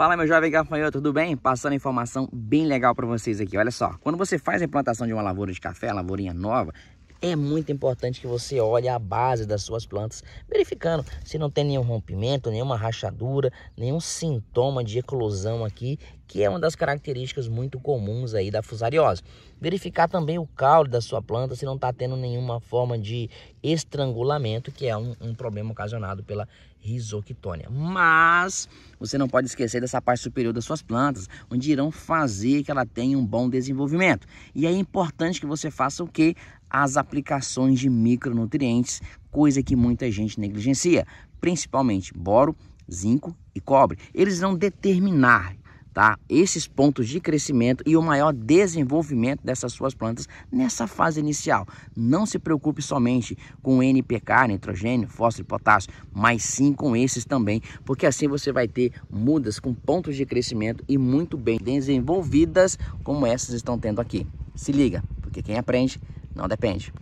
Fala meu jovem gafanhoto, tudo bem? Passando informação bem legal para vocês aqui, olha só. Quando você faz a implantação de uma lavoura de café, lavourinha nova, é muito importante que você olhe a base das suas plantas, verificando se não tem nenhum rompimento, nenhuma rachadura, nenhum sintoma de eclosão aqui, que é uma das características muito comuns aí da fusariose. Verificar também o caule da sua planta, se não está tendo nenhuma forma de estrangulamento, que é um, um problema ocasionado pela risoctônia. Mas você não pode esquecer dessa parte superior das suas plantas, onde irão fazer que ela tenha um bom desenvolvimento. E é importante que você faça o que? As aplicações de micronutrientes, coisa que muita gente negligencia, principalmente boro, zinco e cobre. Eles vão determinar tá? esses pontos de crescimento e o maior desenvolvimento dessas suas plantas nessa fase inicial. Não se preocupe somente com NPK, nitrogênio, fósforo e potássio, mas sim com esses também, porque assim você vai ter mudas com pontos de crescimento e muito bem desenvolvidas como essas estão tendo aqui. Se liga, porque quem aprende não depende.